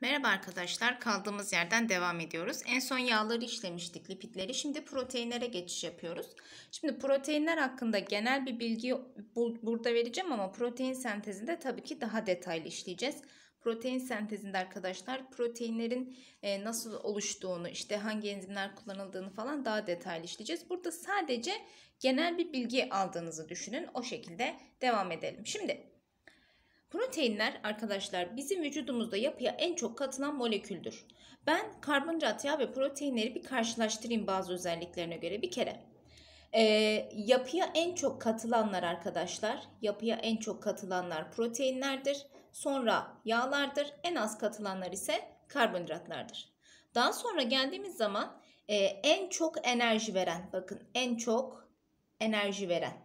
Merhaba arkadaşlar kaldığımız yerden devam ediyoruz. En son yağları işlemiştik lipidleri şimdi proteinlere geçiş yapıyoruz. Şimdi proteinler hakkında genel bir bilgi burada vereceğim ama protein sentezinde tabii ki daha detaylı işleyeceğiz. Protein sentezinde arkadaşlar proteinlerin e, nasıl oluştuğunu işte hangi enzimler kullanıldığını falan daha detaylı işleyeceğiz. Burada sadece genel bir bilgi aldığınızı düşünün o şekilde devam edelim. Şimdi Proteinler arkadaşlar bizim vücudumuzda yapıya en çok katılan moleküldür. Ben karbonhidrat, yağ ve proteinleri bir karşılaştırayım bazı özelliklerine göre. Bir kere e, yapıya en çok katılanlar arkadaşlar, yapıya en çok katılanlar proteinlerdir. Sonra yağlardır. En az katılanlar ise karbonhidratlardır. Daha sonra geldiğimiz zaman e, en çok enerji veren, bakın en çok enerji veren.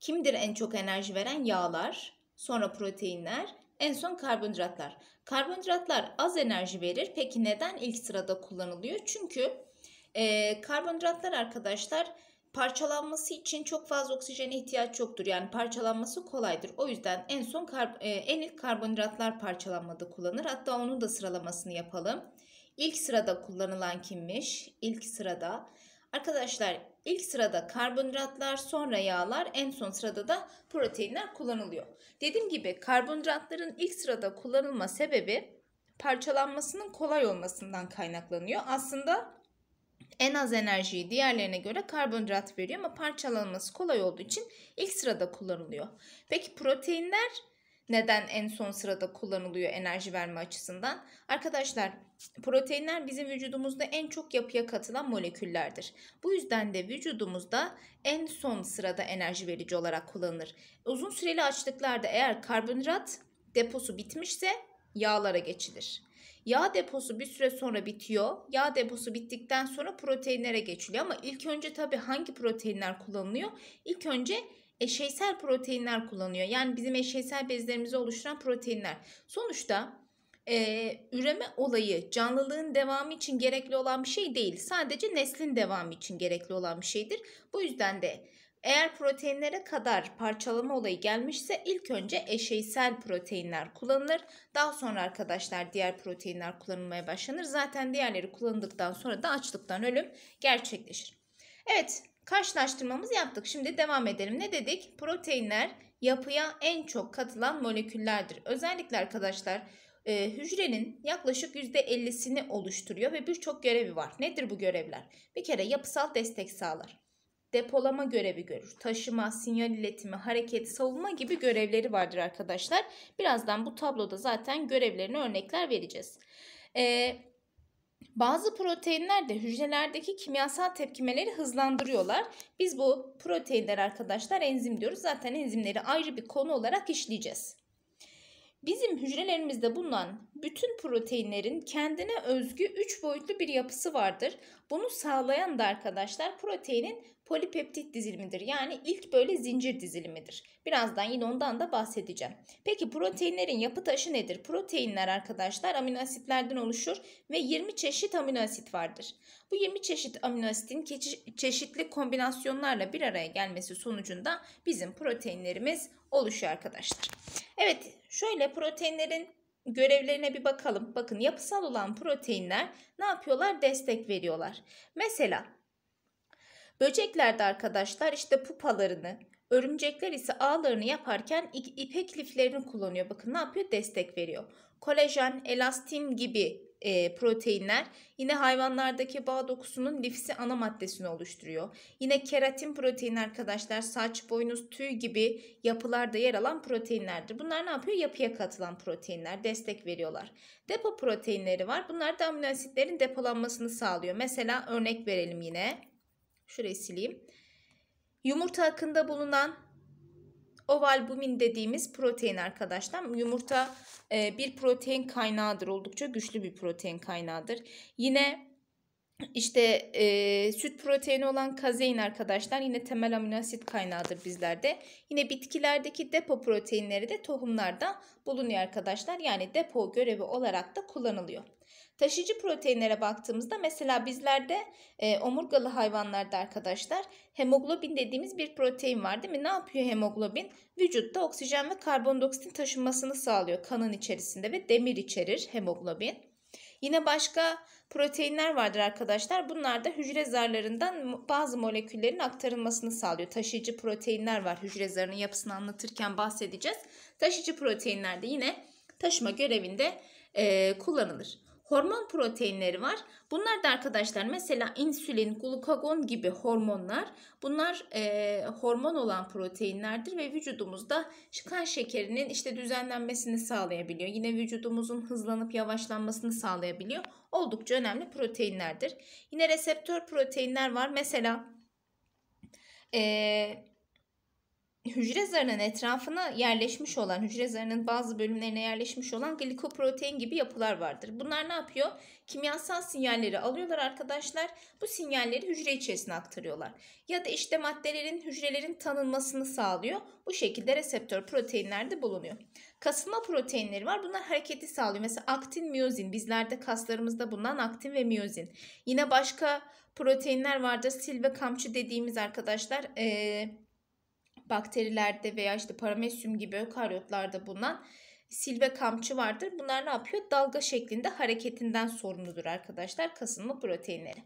Kimdir en çok enerji veren? Yağlar sonra proteinler, en son karbonhidratlar. Karbonhidratlar az enerji verir. Peki neden ilk sırada kullanılıyor? Çünkü e, karbonhidratlar arkadaşlar parçalanması için çok fazla oksijene ihtiyaç yoktur. Yani parçalanması kolaydır. O yüzden en son kar, e, en ilk karbonhidratlar parçalanmada kullanır. Hatta onun da sıralamasını yapalım. İlk sırada kullanılan kimmiş? İlk sırada arkadaşlar ilk sırada karbonhidratlar, sonra yağlar, en son sırada da proteinler kullanılıyor. Dediğim gibi karbonhidratların ilk sırada kullanılma sebebi parçalanmasının kolay olmasından kaynaklanıyor. Aslında en az enerjiyi diğerlerine göre karbonhidrat veriyor ama parçalanması kolay olduğu için ilk sırada kullanılıyor. Peki proteinler neden en son sırada kullanılıyor enerji verme açısından? Arkadaşlar proteinler bizim vücudumuzda en çok yapıya katılan moleküllerdir. Bu yüzden de vücudumuzda en son sırada enerji verici olarak kullanılır. Uzun süreli açlıklarda eğer karbonhidrat deposu bitmişse yağlara geçilir. Yağ deposu bir süre sonra bitiyor. Yağ deposu bittikten sonra proteinlere geçiliyor ama ilk önce tabii hangi proteinler kullanılıyor? İlk önce eşeysel proteinler kullanıyor. Yani bizim eşeysel bezlerimizi oluşturan proteinler. Sonuçta e, üreme olayı canlılığın devamı için gerekli olan bir şey değil. Sadece neslin devamı için gerekli olan bir şeydir. Bu yüzden de eğer proteinlere kadar parçalama olayı gelmişse ilk önce eşeysel proteinler kullanılır. Daha sonra arkadaşlar diğer proteinler kullanılmaya başlanır. Zaten diğerleri kullanıldıktan sonra da açlıktan ölüm gerçekleşir. Evet karşılaştırmamızı yaptık. Şimdi devam edelim. Ne dedik? Proteinler yapıya en çok katılan moleküllerdir. Özellikle arkadaşlar e, hücrenin yaklaşık %50'sini oluşturuyor ve birçok görevi var. Nedir bu görevler? Bir kere yapısal destek sağlar. Depolama görevi görür. Taşıma, sinyal iletimi, hareket, savunma gibi görevleri vardır arkadaşlar. Birazdan bu tabloda zaten görevlerine örnekler vereceğiz. Ee, bazı proteinler de hücrelerdeki kimyasal tepkimeleri hızlandırıyorlar. Biz bu proteinler arkadaşlar enzim diyoruz. Zaten enzimleri ayrı bir konu olarak işleyeceğiz. Bizim hücrelerimizde bulunan bütün proteinlerin kendine özgü 3 boyutlu bir yapısı vardır. Bunu sağlayan da arkadaşlar proteinin polipeptit dizilimidir. Yani ilk böyle zincir dizilimidir. Birazdan yine ondan da bahsedeceğim. Peki proteinlerin yapı taşı nedir? Proteinler arkadaşlar amino asitlerden oluşur ve 20 çeşit amino asit vardır. Bu 20 çeşit amino asitin çeşitli kombinasyonlarla bir araya gelmesi sonucunda bizim proteinlerimiz oluşuyor arkadaşlar. Evet şöyle proteinlerin görevlerine bir bakalım. Bakın yapısal olan proteinler ne yapıyorlar? Destek veriyorlar. Mesela Böceklerde arkadaşlar işte pupalarını, örümcekler ise ağlarını yaparken ipek liflerini kullanıyor. Bakın ne yapıyor? Destek veriyor. Kolajen, elastin gibi e, proteinler yine hayvanlardaki bağ dokusunun lifsi ana maddesini oluşturuyor. Yine keratin proteini arkadaşlar saç, boynuz, tüy gibi yapılarda yer alan proteinlerdir. Bunlar ne yapıyor? Yapıya katılan proteinler destek veriyorlar. Depo proteinleri var. Bunlar da amino asitlerin depolanmasını sağlıyor. Mesela örnek verelim yine. Şurayı sileyim. Yumurta hakkında bulunan ovalbumin dediğimiz protein arkadaşlar. Yumurta e, bir protein kaynağıdır. Oldukça güçlü bir protein kaynağıdır. Yine işte e, süt proteini olan kazein arkadaşlar yine temel aminoasit kaynağıdır bizlerde. Yine bitkilerdeki depo proteinleri de tohumlarda bulunuyor arkadaşlar. Yani depo görevi olarak da kullanılıyor. Taşıcı proteinlere baktığımızda mesela bizlerde e, omurgalı hayvanlarda arkadaşlar hemoglobin dediğimiz bir protein var değil mi? Ne yapıyor hemoglobin? Vücutta oksijen ve karbondioksitin taşınmasını sağlıyor kanın içerisinde ve demir içerir hemoglobin. Yine başka proteinler vardır arkadaşlar. Bunlar da hücre zarlarından bazı moleküllerin aktarılmasını sağlıyor. Taşıyıcı proteinler var. Hücre zarının yapısını anlatırken bahsedeceğiz. Taşıyıcı proteinler de yine taşıma görevinde e, kullanılır hormon proteinleri var. Bunlar da arkadaşlar mesela insülin, glukagon gibi hormonlar. Bunlar e, hormon olan proteinlerdir ve vücudumuzda kan şekerinin işte düzenlenmesini sağlayabiliyor. Yine vücudumuzun hızlanıp yavaşlanmasını sağlayabiliyor. Oldukça önemli proteinlerdir. Yine reseptör proteinler var. Mesela e, hücre zarının etrafına yerleşmiş olan, hücre zarının bazı bölümlerine yerleşmiş olan glikoprotein gibi yapılar vardır. Bunlar ne yapıyor? Kimyasal sinyalleri alıyorlar arkadaşlar. Bu sinyalleri hücre içerisine aktarıyorlar. Ya da işte maddelerin, hücrelerin tanınmasını sağlıyor. Bu şekilde reseptör proteinlerde bulunuyor. Kasılma proteinleri var. Bunlar hareketi sağlıyor. Mesela aktin, miyozin. Bizlerde kaslarımızda bulunan aktin ve miyozin. Yine başka proteinler vardır. Sil ve kamçı dediğimiz arkadaşlar. Ee, bakterilerde veya işte paramesyum gibi ökaryotlarda bulunan silve kamçı vardır. Bunlar ne yapıyor? Dalga şeklinde hareketinden sorumludur arkadaşlar kasılma proteinleri.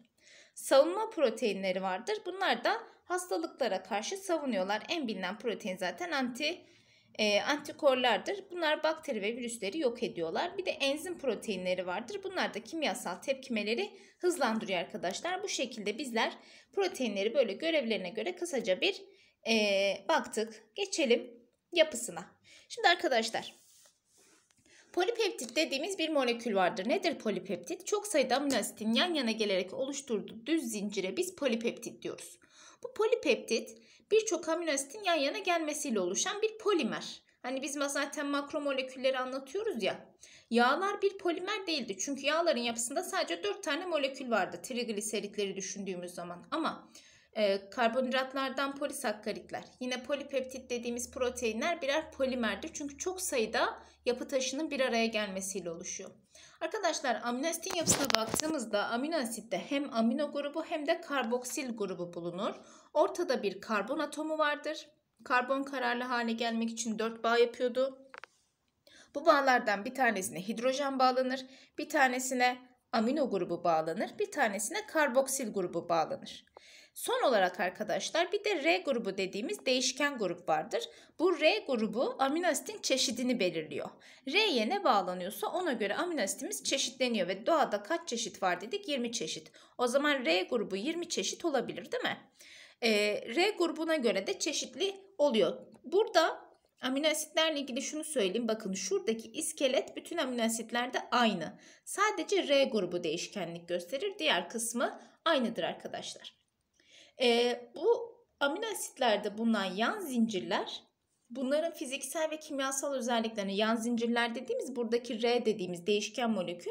Savunma proteinleri vardır. Bunlar da hastalıklara karşı savunuyorlar. En bilinen protein zaten anti e, antikorlardır. Bunlar bakteri ve virüsleri yok ediyorlar. Bir de enzim proteinleri vardır. Bunlar da kimyasal tepkimeleri hızlandırıyor arkadaşlar. Bu şekilde bizler proteinleri böyle görevlerine göre kısaca bir ee, baktık. Geçelim yapısına. Şimdi arkadaşlar Polipeptit dediğimiz bir molekül vardır. Nedir polipeptit? Çok sayıda aminoasitin yan yana gelerek oluşturduğu düz zincire biz polipeptit diyoruz. Bu polipeptit birçok aminoasitin yan yana gelmesiyle oluşan bir polimer. Hani biz zaten makromolekülleri anlatıyoruz ya. Yağlar bir polimer değildi. Çünkü yağların yapısında sadece 4 tane molekül vardı trigliseritleri düşündüğümüz zaman. Ama e, karbonhidratlardan polisakkaritler, yine polipeptit dediğimiz proteinler birer polimerdir. Çünkü çok sayıda yapı taşının bir araya gelmesiyle oluşuyor. Arkadaşlar aminoasitin yapısına baktığımızda amino asitte hem amino grubu hem de karboksil grubu bulunur. Ortada bir karbon atomu vardır. Karbon kararlı hale gelmek için 4 bağ yapıyordu. Bu bağlardan bir tanesine hidrojen bağlanır, bir tanesine amino grubu bağlanır, bir tanesine karboksil grubu bağlanır. Son olarak arkadaşlar bir de R grubu dediğimiz değişken grup vardır. Bu R grubu aminasitin çeşidini belirliyor. R'ye ne bağlanıyorsa ona göre aminasitimiz çeşitleniyor ve doğada kaç çeşit var dedik? 20 çeşit. O zaman R grubu 20 çeşit olabilir değil mi? Ee, R grubuna göre de çeşitli oluyor. Burada Amino asitlerle ilgili şunu söyleyeyim. Bakın şuradaki iskelet bütün amino asitlerde aynı. Sadece R grubu değişkenlik gösterir. Diğer kısmı aynıdır arkadaşlar. E, bu amino asitlerde bulunan yan zincirler bunların fiziksel ve kimyasal özelliklerini yan zincirler dediğimiz buradaki R dediğimiz değişken molekül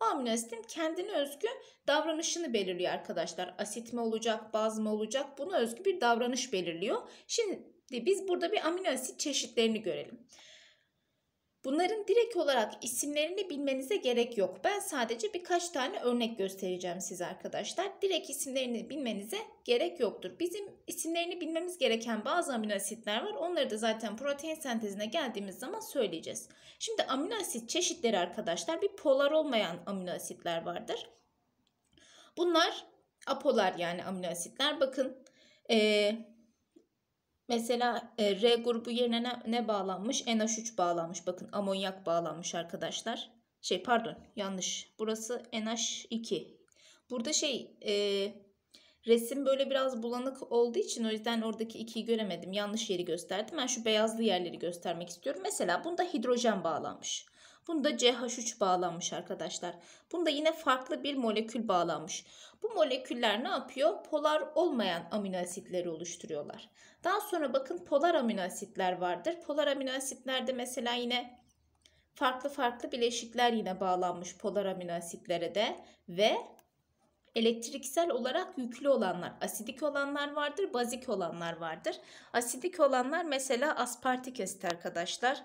o amino asitin kendine özgü davranışını belirliyor arkadaşlar. Asit mi olacak, baz mı olacak buna özgü bir davranış belirliyor. Şimdi biz burada bir amino asit çeşitlerini görelim. Bunların direkt olarak isimlerini bilmenize gerek yok. Ben sadece birkaç tane örnek göstereceğim size arkadaşlar. Direkt isimlerini bilmenize gerek yoktur. Bizim isimlerini bilmemiz gereken bazı amino asitler var. Onları da zaten protein sentezine geldiğimiz zaman söyleyeceğiz. Şimdi amino asit çeşitleri arkadaşlar bir polar olmayan amino asitler vardır. Bunlar apolar yani amino asitler. Bakın ee, Mesela e, R grubu yerine ne, ne bağlanmış? NH3 bağlanmış. Bakın amonyak bağlanmış arkadaşlar. Şey pardon yanlış. Burası NH2. Burada şey e, resim böyle biraz bulanık olduğu için o yüzden oradaki 2'yi göremedim. Yanlış yeri gösterdim. Ben şu beyazlı yerleri göstermek istiyorum. Mesela bunda hidrojen bağlanmış. Bunda CH3 bağlanmış arkadaşlar. Bunda yine farklı bir molekül bağlanmış. Bu moleküller ne yapıyor? Polar olmayan amino asitleri oluşturuyorlar. Daha sonra bakın polar amino asitler vardır. Polar amino asitlerde mesela yine farklı farklı bileşikler yine bağlanmış polar amino asitlere de ve elektriksel olarak yüklü olanlar, asidik olanlar vardır, bazik olanlar vardır. Asidik olanlar mesela aspartik asit arkadaşlar.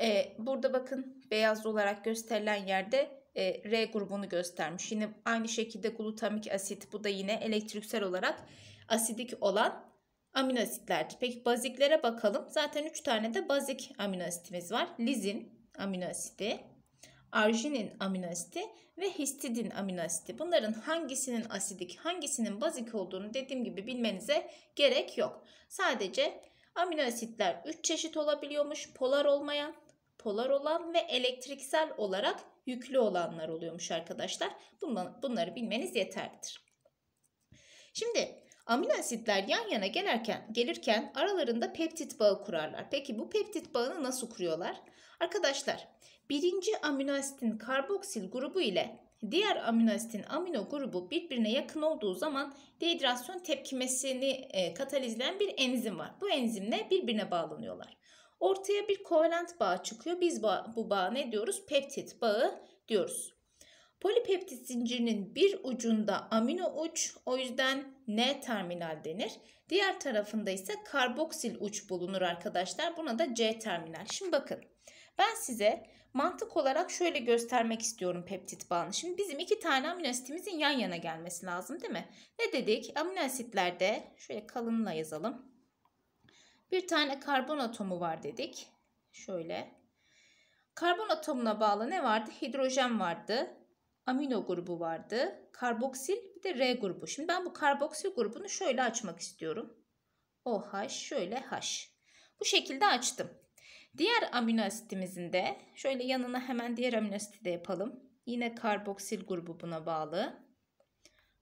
E, burada bakın beyaz olarak gösterilen yerde e, R grubunu göstermiş. Yine aynı şekilde glutamik asit bu da yine elektriksel olarak asidik olan amino asitlerdi. Peki baziklere bakalım. Zaten 3 tane de bazik amino asitimiz var. Lizin amino asidi, arginin amino asidi ve histidin amino asidi. Bunların hangisinin asidik, hangisinin bazik olduğunu dediğim gibi bilmenize gerek yok. Sadece amino asitler 3 çeşit olabiliyormuş. Polar olmayan, polar olan ve elektriksel olarak yüklü olanlar oluyormuş arkadaşlar. Bunları bilmeniz yeterlidir. Şimdi amino asitler yan yana gelirken, gelirken aralarında peptit bağı kurarlar. Peki bu peptit bağını nasıl kuruyorlar? Arkadaşlar birinci amino asitin karboksil grubu ile Diğer amino asitin amino grubu birbirine yakın olduğu zaman dehidrasyon tepkimesini e, katalizleyen bir enzim var. Bu enzimle birbirine bağlanıyorlar. Ortaya bir kovalent bağ çıkıyor. Biz bağ, bu bağ ne diyoruz? Peptit bağı diyoruz. Polipeptit zincirinin bir ucunda amino uç o yüzden N terminal denir. Diğer tarafında ise karboksil uç bulunur arkadaşlar. Buna da C terminal. Şimdi bakın ben size mantık olarak şöyle göstermek istiyorum peptit bağını. Şimdi bizim iki tane amino asitimizin yan yana gelmesi lazım değil mi? Ne dedik? Amino asitlerde şöyle kalınla yazalım. Bir tane karbon atomu var dedik. Şöyle. Karbon atomuna bağlı ne vardı? Hidrojen vardı. Amino grubu vardı. Karboksil bir de R grubu. Şimdi ben bu karboksil grubunu şöyle açmak istiyorum. OH şöyle H. Bu şekilde açtım. Diğer amino asitimizin de şöyle yanına hemen diğer amino asiti de yapalım. Yine karboksil grubu buna bağlı.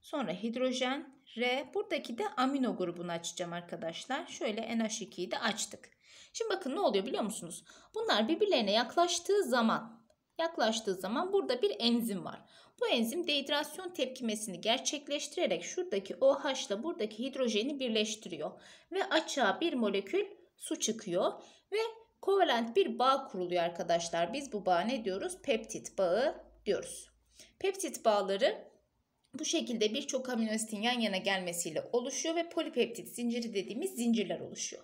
Sonra hidrojen, R. Buradaki de amino grubunu açacağım arkadaşlar. Şöyle NH2'yi de açtık. Şimdi bakın ne oluyor biliyor musunuz? Bunlar birbirlerine yaklaştığı zaman yaklaştığı zaman burada bir enzim var. Bu enzim dehidrasyon tepkimesini gerçekleştirerek şuradaki OH ile buradaki hidrojeni birleştiriyor. Ve açığa bir molekül su çıkıyor. Ve kovalent bir bağ kuruluyor arkadaşlar. Biz bu bağa ne diyoruz? Peptit bağı diyoruz. Peptit bağları bu şekilde birçok amino asitin yan yana gelmesiyle oluşuyor ve polipeptit zinciri dediğimiz zincirler oluşuyor.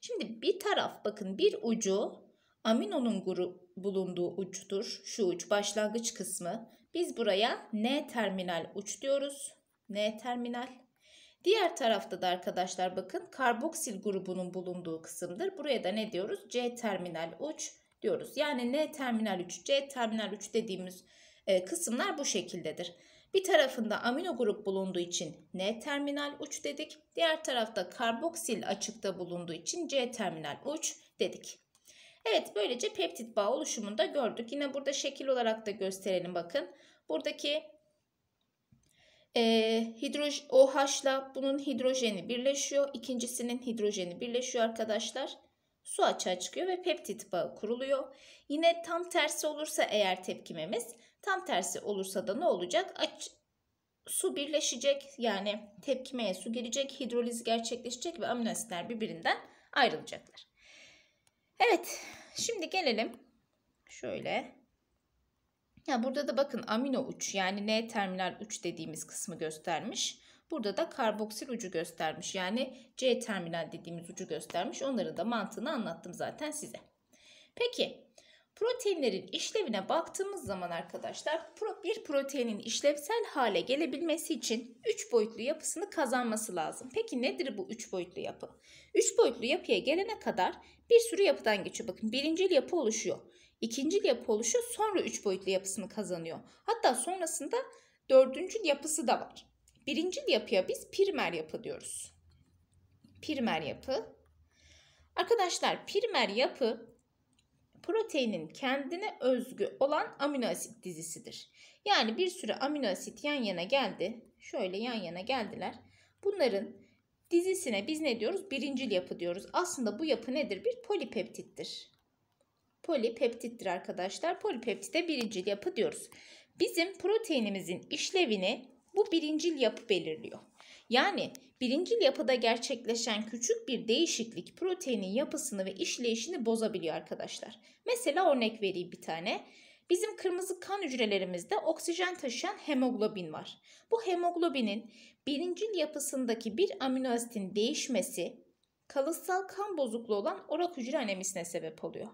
Şimdi bir taraf bakın bir ucu aminonun grup bulunduğu uçtur. Şu uç başlangıç kısmı. Biz buraya N terminal uç diyoruz. N terminal. Diğer tarafta da arkadaşlar bakın karboksil grubunun bulunduğu kısımdır. Buraya da ne diyoruz? C terminal uç diyoruz. Yani N terminal 3, C terminal 3 dediğimiz e, kısımlar bu şekildedir. Bir tarafında amino grup bulunduğu için N terminal uç dedik. Diğer tarafta karboksil açıkta bulunduğu için C terminal uç dedik. Evet böylece peptit bağ oluşumunda gördük. Yine burada şekil olarak da gösterelim bakın. Buradaki e, hidroj OH'la bunun hidrojeni birleşiyor. İkincisinin hidrojeni birleşiyor arkadaşlar. Su açığa çıkıyor ve peptit bağı kuruluyor. Yine tam tersi olursa eğer tepkimemiz Tam tersi olursa da ne olacak? Aç, su birleşecek yani tepkimeye su gelecek hidroliz gerçekleşecek ve amino birbirinden ayrılacaklar. Evet şimdi gelelim şöyle. Ya burada da bakın amino uç yani N terminal uç dediğimiz kısmı göstermiş. Burada da karboksil ucu göstermiş. Yani C terminal dediğimiz ucu göstermiş. Onların da mantığını anlattım zaten size. Peki Proteinlerin işlevine baktığımız zaman arkadaşlar bir proteinin işlevsel hale gelebilmesi için 3 boyutlu yapısını kazanması lazım. Peki nedir bu 3 boyutlu yapı? 3 boyutlu yapıya gelene kadar bir sürü yapıdan geçiyor. Bakın birinci yapı oluşuyor. İkinci yapı oluşuyor sonra 3 boyutlu yapısını kazanıyor. Hatta sonrasında dördüncü yapısı da var. Birinci yapıya biz primer yapı diyoruz. Primer yapı. Arkadaşlar primer yapı proteinin kendine özgü olan amino asit dizisidir. Yani bir sürü amino asit yan yana geldi. Şöyle yan yana geldiler. Bunların dizisine biz ne diyoruz? Birincil yapı diyoruz. Aslında bu yapı nedir? Bir polipeptittir. Polipeptittir arkadaşlar. Polipeptide birincil yapı diyoruz. Bizim proteinimizin işlevini bu birincil yapı belirliyor. Yani birincil yapıda gerçekleşen küçük bir değişiklik proteinin yapısını ve işleyişini bozabiliyor arkadaşlar. Mesela örnek vereyim bir tane. Bizim kırmızı kan hücrelerimizde oksijen taşıyan hemoglobin var. Bu hemoglobinin birincil yapısındaki bir amino asitin değişmesi kalıtsal kan bozukluğu olan orak hücre anemisine sebep oluyor.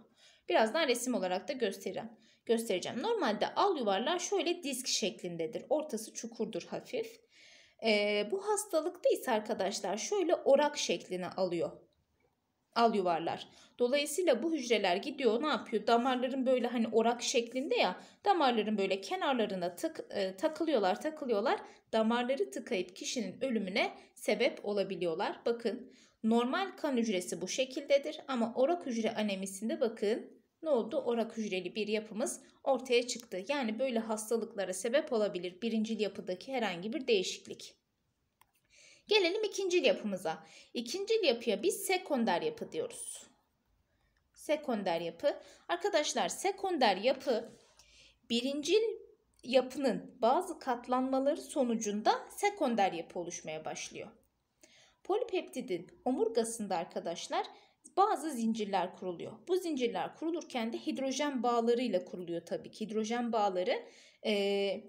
Birazdan resim olarak da göstereceğim. göstereceğim. Normalde al yuvarlar şöyle disk şeklindedir. Ortası çukurdur hafif. E, bu hastalıkta ise arkadaşlar şöyle orak şeklini alıyor. Al yuvarlar. Dolayısıyla bu hücreler gidiyor ne yapıyor? Damarların böyle hani orak şeklinde ya damarların böyle kenarlarına tık, e, takılıyorlar takılıyorlar. Damarları tıkayıp kişinin ölümüne sebep olabiliyorlar. Bakın normal kan hücresi bu şekildedir ama orak hücre anemisinde bakın ne oldu? Orak hücreli bir yapımız ortaya çıktı. Yani böyle hastalıklara sebep olabilir birinci yapıdaki herhangi bir değişiklik. Gelelim ikinci yapımıza. İkinci yapıya biz sekonder yapı diyoruz. Sekonder yapı. Arkadaşlar sekonder yapı birincil yapının bazı katlanmaları sonucunda sekonder yapı oluşmaya başlıyor. Polipeptidin omurgasında arkadaşlar bazı zincirler kuruluyor. Bu zincirler kurulurken de hidrojen bağlarıyla kuruluyor tabii ki. Hidrojen bağları e,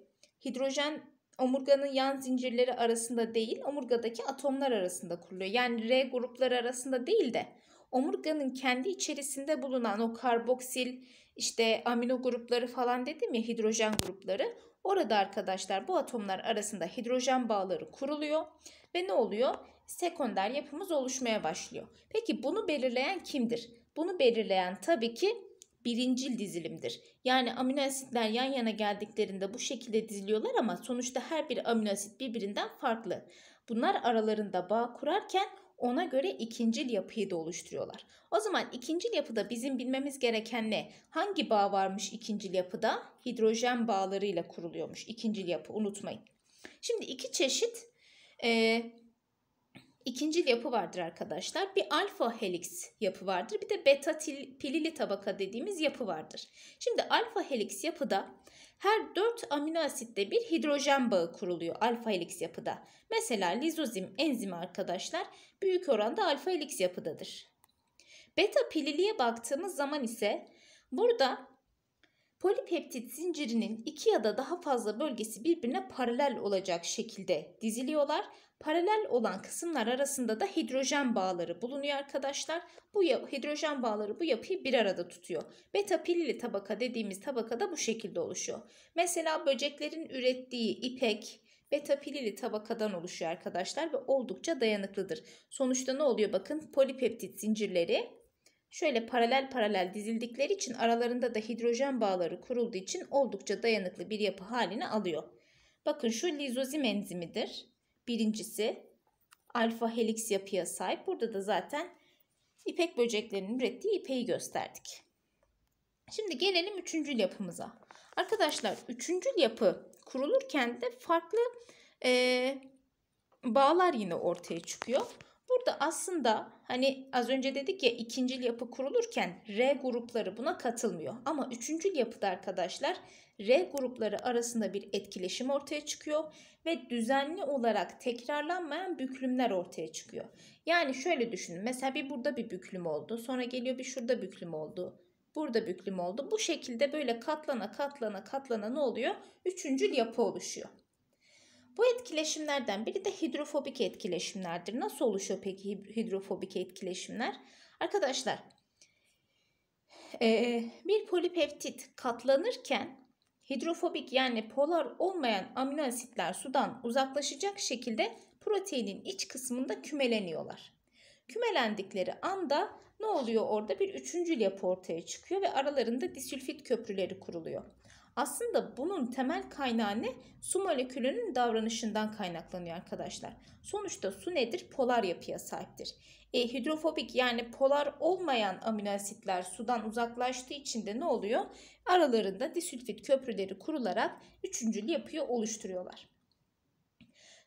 hidrojen omurganın yan zincirleri arasında değil, omurgadaki atomlar arasında kuruluyor. Yani R grupları arasında değil de omurganın kendi içerisinde bulunan o karboksil, işte amino grupları falan dedim ya hidrojen grupları. Orada arkadaşlar bu atomlar arasında hidrojen bağları kuruluyor ve ne oluyor? sekonder yapımız oluşmaya başlıyor. Peki bunu belirleyen kimdir? Bunu belirleyen tabii ki birincil dizilimdir. Yani amino asitler yan yana geldiklerinde bu şekilde diziliyorlar ama sonuçta her bir amino asit birbirinden farklı. Bunlar aralarında bağ kurarken ona göre ikincil yapıyı da oluşturuyorlar. O zaman ikincil yapıda bizim bilmemiz gereken ne? Hangi bağ varmış ikincil yapıda? Hidrojen bağlarıyla kuruluyormuş ikincil yapı unutmayın. Şimdi iki çeşit e, ikincil yapı vardır arkadaşlar. Bir alfa helix yapı vardır. Bir de beta pilili tabaka dediğimiz yapı vardır. Şimdi alfa helix yapıda her 4 amino asitte bir hidrojen bağı kuruluyor alfa helix yapıda. Mesela lizozim enzimi arkadaşlar büyük oranda alfa helix yapıdadır. Beta pililiye baktığımız zaman ise burada Polipeptit zincirinin iki ya da daha fazla bölgesi birbirine paralel olacak şekilde diziliyorlar. Paralel olan kısımlar arasında da hidrojen bağları bulunuyor arkadaşlar. Bu hidrojen bağları bu yapıyı bir arada tutuyor. Beta pilili tabaka dediğimiz tabaka da bu şekilde oluşuyor. Mesela böceklerin ürettiği ipek, beta pilili tabakadan oluşuyor arkadaşlar ve oldukça dayanıklıdır. Sonuçta ne oluyor bakın polipeptit zincirleri şöyle paralel paralel dizildikleri için aralarında da hidrojen bağları kurulduğu için oldukça dayanıklı bir yapı haline alıyor. Bakın şu lizozim enzimidir. Birincisi alfa helix yapıya sahip. Burada da zaten ipek böceklerinin ürettiği ipeyi gösterdik. Şimdi gelelim üçüncü yapımıza. Arkadaşlar üçüncü yapı kurulurken de farklı e, bağlar yine ortaya çıkıyor. Burada aslında hani az önce dedik ya ikincil yapı kurulurken R grupları buna katılmıyor. Ama üçüncü yapıda arkadaşlar R grupları arasında bir etkileşim ortaya çıkıyor ve düzenli olarak tekrarlanmayan büklümler ortaya çıkıyor. Yani şöyle düşünün mesela bir burada bir büklüm oldu sonra geliyor bir şurada büklüm oldu burada büklüm oldu. Bu şekilde böyle katlana katlana katlana ne oluyor? üçüncü yapı oluşuyor. Bu etkileşimlerden biri de hidrofobik etkileşimlerdir. Nasıl oluşuyor peki hidrofobik etkileşimler? Arkadaşlar bir polipeptit katlanırken hidrofobik yani polar olmayan amino asitler sudan uzaklaşacak şekilde proteinin iç kısmında kümeleniyorlar. Kümelendikleri anda ne oluyor orada? Bir üçüncül yapı ortaya çıkıyor ve aralarında disülfit köprüleri kuruluyor. Aslında bunun temel kaynağı ne? Su molekülünün davranışından kaynaklanıyor arkadaşlar. Sonuçta su nedir? Polar yapıya sahiptir. E, hidrofobik yani polar olmayan amino asitler sudan uzaklaştığı için de ne oluyor? Aralarında disülfit köprüleri kurularak üçüncül yapıyı oluşturuyorlar.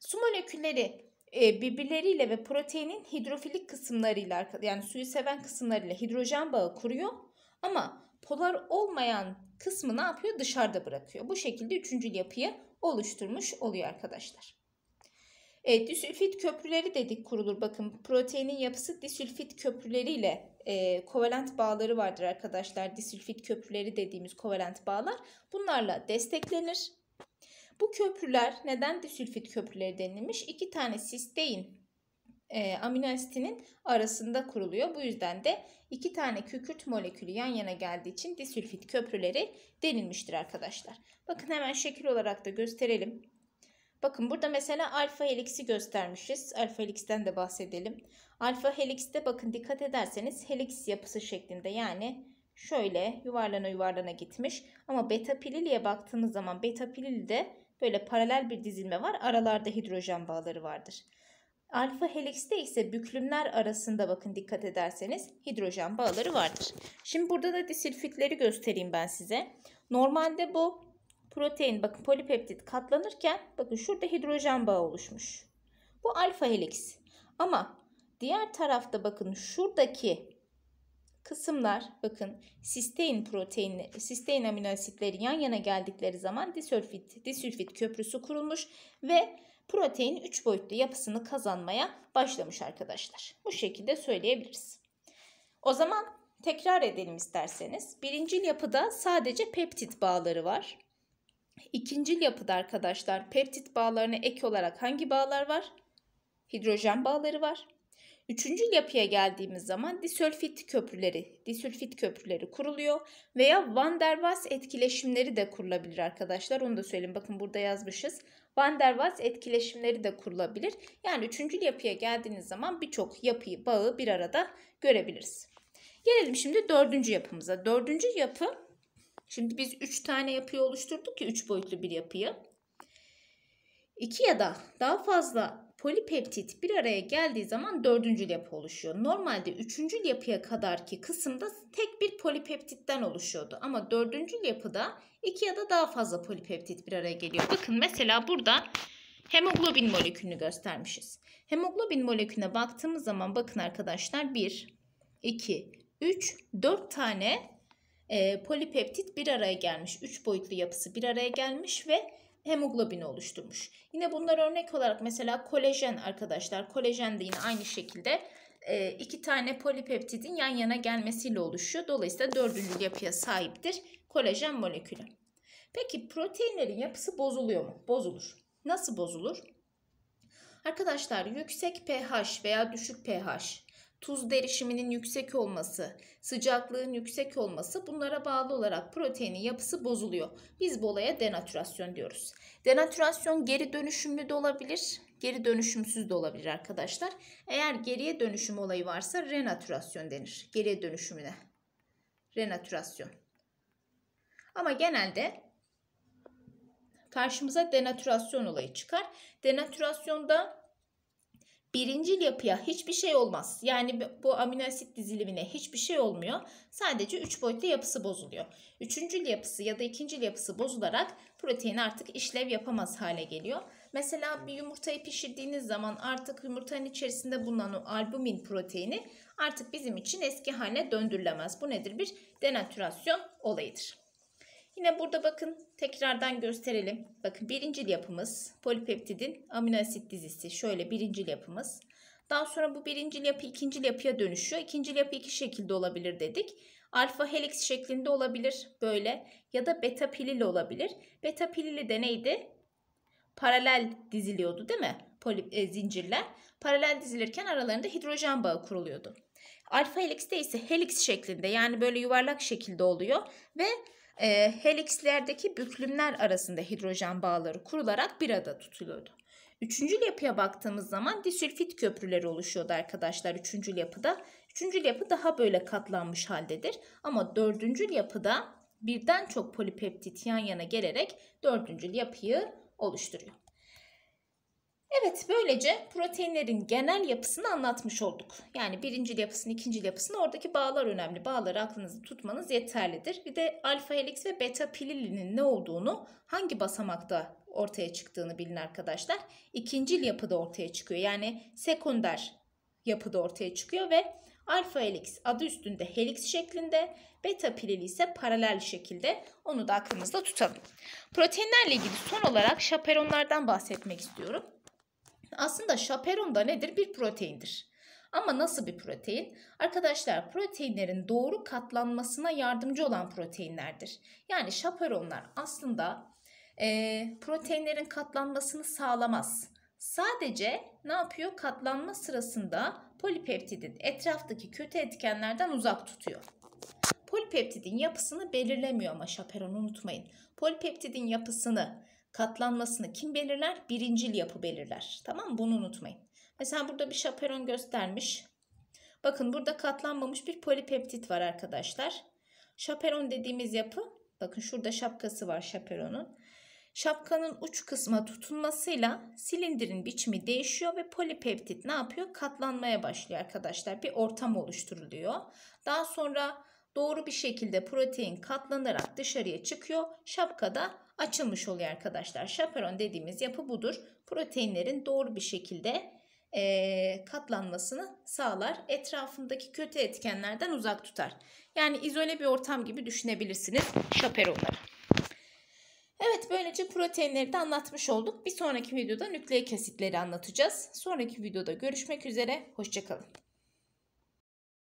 Su molekülleri e, birbirleriyle ve proteinin hidrofilik kısımlarıyla yani suyu seven kısımlarıyla hidrojen bağı kuruyor. Ama polar olmayan kısmı ne yapıyor? Dışarıda bırakıyor. Bu şekilde üçüncü yapıyı oluşturmuş oluyor arkadaşlar. Evet, disülfit köprüleri dedik kurulur. Bakın proteinin yapısı disülfit köprüleriyle e, kovalent bağları vardır arkadaşlar. Disülfit köprüleri dediğimiz kovalent bağlar. Bunlarla desteklenir. Bu köprüler neden disülfit köprüleri denilmiş? İki tane sisteyin e, amino asitinin arasında kuruluyor. Bu yüzden de iki tane kükürt molekülü yan yana geldiği için disülfit köprüleri denilmiştir arkadaşlar. Bakın hemen şekil olarak da gösterelim. Bakın burada mesela alfa heliksi göstermişiz. Alfa helixten de bahsedelim. Alfa helixte bakın dikkat ederseniz helix yapısı şeklinde yani şöyle yuvarlana yuvarlana gitmiş. Ama beta pililiye baktığınız zaman beta pililide böyle paralel bir dizilme var. Aralarda hidrojen bağları vardır. Alfa helixte ise büklümler arasında bakın dikkat ederseniz hidrojen bağları vardır. Şimdi burada da disilfitleri göstereyim ben size. Normalde bu protein bakın polipeptit katlanırken bakın şurada hidrojen bağı oluşmuş. Bu alfa helix. Ama diğer tarafta bakın şuradaki kısımlar bakın sistein proteini, sistein amino asitleri yan yana geldikleri zaman disülfit, disülfit köprüsü kurulmuş ve protein 3 boyutlu yapısını kazanmaya başlamış arkadaşlar. Bu şekilde söyleyebiliriz. O zaman tekrar edelim isterseniz. Birincil yapıda sadece peptit bağları var. İkincil yapıda arkadaşlar peptit bağlarına ek olarak hangi bağlar var? Hidrojen bağları var. Üçüncü yapıya geldiğimiz zaman disülfit köprüleri, disülfit köprüleri kuruluyor veya van der Waals etkileşimleri de kurulabilir arkadaşlar. Onu da söyleyeyim. Bakın burada yazmışız. Van der Waals etkileşimleri de kurulabilir. Yani üçüncü yapıya geldiğiniz zaman birçok yapıyı, bağı bir arada görebiliriz. Gelelim şimdi dördüncü yapımıza. Dördüncü yapı, şimdi biz üç tane yapıyı oluşturduk ki üç boyutlu bir yapıyı. İki ya da daha fazla polipeptit bir araya geldiği zaman dördüncü yapı oluşuyor. Normalde üçüncü yapıya kadarki kısımda tek bir polipeptitten oluşuyordu. Ama dördüncü yapıda iki ya da daha fazla polipeptit bir araya geliyor. Bakın mesela burada hemoglobin molekülünü göstermişiz. Hemoglobin molekülüne baktığımız zaman bakın arkadaşlar 1, 2, 3, 4 tane e, polipeptit bir araya gelmiş. 3 boyutlu yapısı bir araya gelmiş ve hemoglobini oluşturmuş. Yine bunlar örnek olarak mesela kolajen arkadaşlar. Kolajen de yine aynı şekilde e, iki tane polipeptidin yan yana gelmesiyle oluşuyor. Dolayısıyla dördüncü yapıya sahiptir kolajen molekülü. Peki proteinlerin yapısı bozuluyor mu? Bozulur. Nasıl bozulur? Arkadaşlar yüksek pH veya düşük pH tuz derişiminin yüksek olması, sıcaklığın yüksek olması bunlara bağlı olarak proteinin yapısı bozuluyor. Biz bu olaya denatürasyon diyoruz. Denatürasyon geri dönüşümlü de olabilir, geri dönüşümsüz de olabilir arkadaşlar. Eğer geriye dönüşüm olayı varsa renatürasyon denir. Geriye dönüşümüne. Renatürasyon. Ama genelde karşımıza denatürasyon olayı çıkar. Denatürasyonda birincil yapıya hiçbir şey olmaz. Yani bu amino asit dizilimine hiçbir şey olmuyor. Sadece 3 boyutlu yapısı bozuluyor. Üçüncül yapısı ya da ikincil yapısı bozularak protein artık işlev yapamaz hale geliyor. Mesela bir yumurtayı pişirdiğiniz zaman artık yumurtanın içerisinde bulunan o albumin proteini artık bizim için eski haline döndürülemez. Bu nedir? Bir denatürasyon olayıdır. Yine burada bakın tekrardan gösterelim. Bakın birinci yapımız polipeptidin amino asit dizisi. Şöyle birinci yapımız. Daha sonra bu birinci yapı ikinci yapıya dönüşüyor. İkinci yapı iki şekilde olabilir dedik. Alfa helix şeklinde olabilir böyle ya da beta pilili olabilir. Beta pilili de neydi? Paralel diziliyordu değil mi? Poli, e, zincirler. Paralel dizilirken aralarında hidrojen bağı kuruluyordu. Alfa de ise helix şeklinde yani böyle yuvarlak şekilde oluyor ve e, helixlerdeki büklümler arasında hidrojen bağları kurularak bir arada tutuluyordu. Üçüncü yapıya baktığımız zaman disülfit köprüleri oluşuyordu arkadaşlar Üçüncü yapıda. üçüncü yapı daha böyle katlanmış haldedir. Ama dördüncü yapıda birden çok polipeptit yan yana gelerek dördüncü yapıyı oluşturuyor. Evet böylece proteinlerin genel yapısını anlatmış olduk. Yani birinci yapısını, ikinci yapısını oradaki bağlar önemli. Bağları aklınızda tutmanız yeterlidir. Bir de alfa helix ve beta pililinin ne olduğunu, hangi basamakta ortaya çıktığını bilin arkadaşlar. İkinci yapıda ortaya çıkıyor. Yani sekonder yapıda ortaya çıkıyor ve alfa helix adı üstünde helix şeklinde, beta pilili ise paralel şekilde. Onu da aklımızda tutalım. Proteinlerle ilgili son olarak şaperonlardan bahsetmek istiyorum. Aslında şaperon da nedir? Bir proteindir. Ama nasıl bir protein? Arkadaşlar proteinlerin doğru katlanmasına yardımcı olan proteinlerdir. Yani şaperonlar aslında e, proteinlerin katlanmasını sağlamaz. Sadece ne yapıyor? Katlanma sırasında polipeptidin etraftaki kötü etkenlerden uzak tutuyor. Polipeptidin yapısını belirlemiyor ama şaperon unutmayın. Polipeptidin yapısını katlanmasını kim belirler? Birincil yapı belirler. Tamam mı? Bunu unutmayın. Mesela burada bir şaperon göstermiş. Bakın burada katlanmamış bir polipeptit var arkadaşlar. Şaperon dediğimiz yapı, bakın şurada şapkası var şaperonun. Şapkanın uç kısma tutunmasıyla silindirin biçimi değişiyor ve polipeptit ne yapıyor? Katlanmaya başlıyor arkadaşlar. Bir ortam oluşturuluyor. Daha sonra doğru bir şekilde protein katlanarak dışarıya çıkıyor. Şapkada açılmış oluyor arkadaşlar. Şaperon dediğimiz yapı budur. Proteinlerin doğru bir şekilde e, katlanmasını sağlar. Etrafındaki kötü etkenlerden uzak tutar. Yani izole bir ortam gibi düşünebilirsiniz şaperonları. Evet böylece proteinleri de anlatmış olduk. Bir sonraki videoda nükleik asitleri anlatacağız. Sonraki videoda görüşmek üzere. Hoşçakalın.